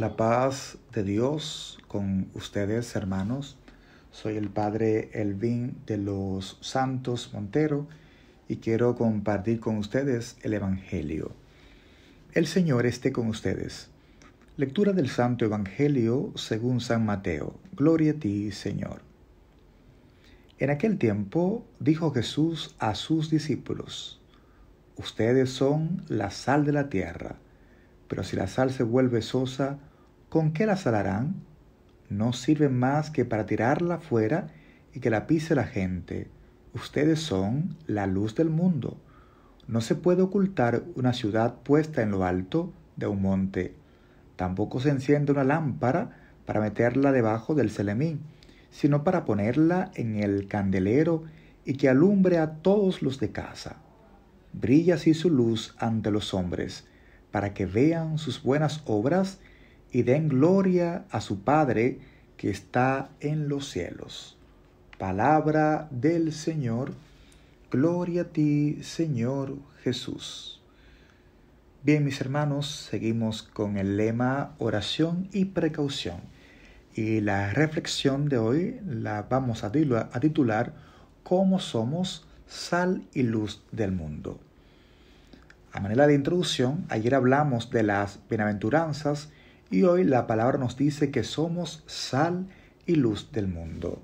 La paz de Dios con ustedes, hermanos. Soy el Padre Elvin de los Santos Montero y quiero compartir con ustedes el Evangelio. El Señor esté con ustedes. Lectura del Santo Evangelio según San Mateo. Gloria a ti, Señor. En aquel tiempo dijo Jesús a sus discípulos, Ustedes son la sal de la tierra, pero si la sal se vuelve sosa, ¿Con qué la salarán? No sirven más que para tirarla fuera y que la pise la gente. Ustedes son la luz del mundo. No se puede ocultar una ciudad puesta en lo alto de un monte. Tampoco se enciende una lámpara para meterla debajo del celemín, sino para ponerla en el candelero y que alumbre a todos los de casa. Brilla así su luz ante los hombres, para que vean sus buenas obras y den gloria a su Padre que está en los cielos. Palabra del Señor, gloria a ti, Señor Jesús. Bien, mis hermanos, seguimos con el lema oración y precaución. Y la reflexión de hoy la vamos a titular ¿Cómo somos sal y luz del mundo? A manera de introducción, ayer hablamos de las bienaventuranzas y hoy la palabra nos dice que somos sal y luz del mundo.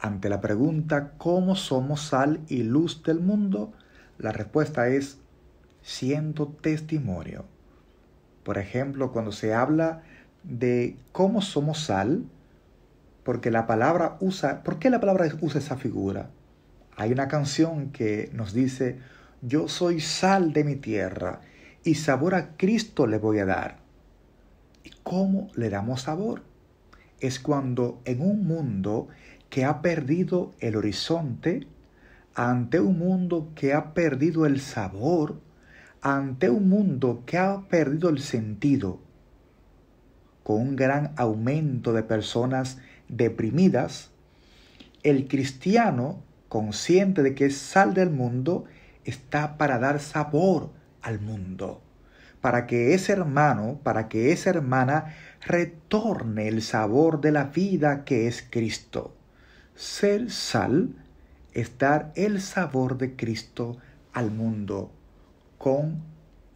Ante la pregunta ¿cómo somos sal y luz del mundo? La respuesta es siendo testimonio. Por ejemplo, cuando se habla de cómo somos sal, porque la palabra usa, ¿por qué la palabra usa esa figura? Hay una canción que nos dice, yo soy sal de mi tierra y sabor a Cristo le voy a dar cómo le damos sabor. Es cuando en un mundo que ha perdido el horizonte, ante un mundo que ha perdido el sabor, ante un mundo que ha perdido el sentido, con un gran aumento de personas deprimidas, el cristiano, consciente de que sal del mundo, está para dar sabor al mundo para que ese hermano, para que esa hermana retorne el sabor de la vida que es Cristo. Ser sal es dar el sabor de Cristo al mundo con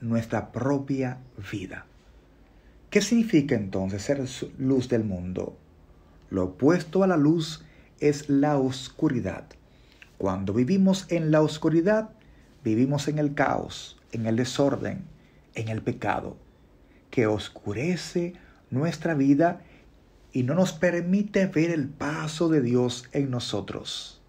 nuestra propia vida. ¿Qué significa entonces ser luz del mundo? Lo opuesto a la luz es la oscuridad. Cuando vivimos en la oscuridad, vivimos en el caos, en el desorden, en el pecado, que oscurece nuestra vida y no nos permite ver el paso de Dios en nosotros.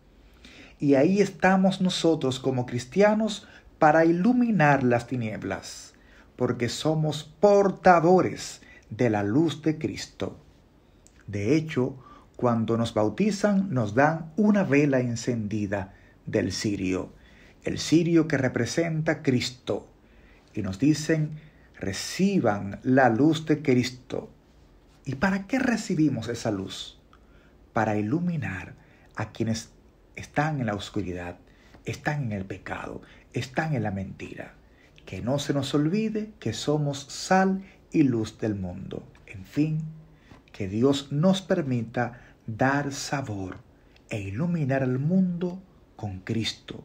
Y ahí estamos nosotros como cristianos para iluminar las tinieblas, porque somos portadores de la luz de Cristo. De hecho, cuando nos bautizan nos dan una vela encendida del cirio, el cirio que representa Cristo y nos dicen, reciban la luz de Cristo. ¿Y para qué recibimos esa luz? Para iluminar a quienes están en la oscuridad, están en el pecado, están en la mentira. Que no se nos olvide que somos sal y luz del mundo. En fin, que Dios nos permita dar sabor e iluminar al mundo con Cristo,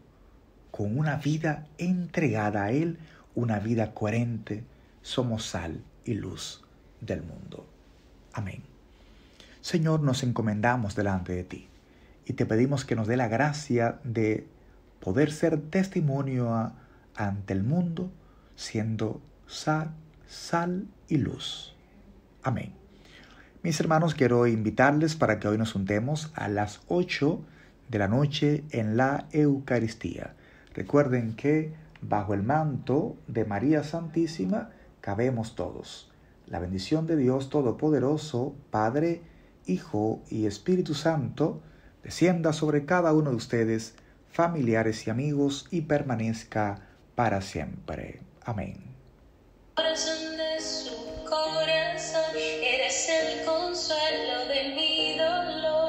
con una vida entregada a Él una vida coherente, somos sal y luz del mundo. Amén. Señor, nos encomendamos delante de ti y te pedimos que nos dé la gracia de poder ser testimonio ante el mundo siendo sal, sal y luz. Amén. Mis hermanos, quiero invitarles para que hoy nos juntemos a las 8 de la noche en la Eucaristía. Recuerden que bajo el manto de María Santísima cabemos todos. La bendición de Dios Todopoderoso, Padre, Hijo y Espíritu Santo, descienda sobre cada uno de ustedes, familiares y amigos, y permanezca para siempre. Amén. su eres el consuelo de mi dolor.